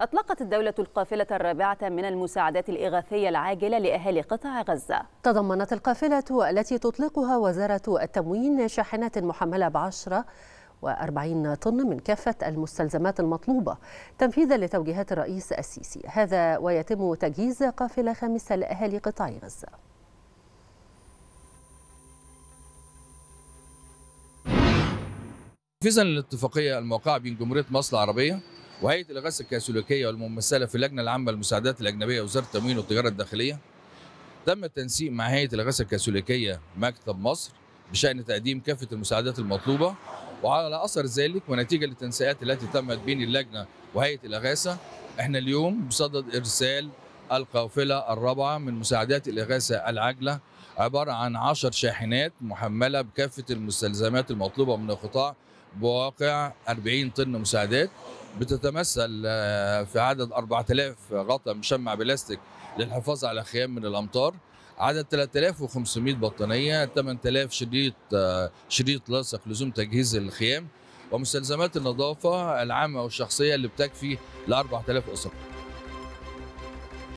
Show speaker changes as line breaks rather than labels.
أطلقت الدولة القافلة الرابعة من المساعدات الإغاثية العاجلة لأهالي قطاع غزة تضمنت القافلة التي تطلقها وزارة التموين شاحنات محملة بعشرة و40 طن من كافة المستلزمات المطلوبة تنفيذا لتوجيهات الرئيس السيسي هذا ويتم تجهيز قافلة خامسة لأهالي قطاع
غزة تنفيذا للاتفاقية الموقعة بين جمهورية مصر العربية وهيئه الاغاثه الكاثوليكيه والممثله في اللجنه العامه للمساعدات الاجنبيه وزاره التموين والتجاره الداخليه تم التنسيق مع هيئه الاغاثه الكاثوليكيه مكتب مصر بشان تقديم كافه المساعدات المطلوبه وعلى اثر ذلك ونتيجه للتنسيقات التي تمت بين اللجنه وهيئه الاغاثه احنا اليوم بصدد ارسال القافله الرابعه من مساعدات الاغاثه العاجله عباره عن 10 شاحنات محمله بكافه المستلزمات المطلوبه من القطاع بواقع 40 طن مساعدات بتتمثل آه، في عدد 4000 غطاء مشمع بلاستيك للحفاظ على خيام من الامطار عدد 3500 بطانيه 8000 شريط آه، شريط لاصق لزوم تجهيز الخيام ومستلزمات النظافه العامه والشخصيه اللي بتكفي ل 4000 اسره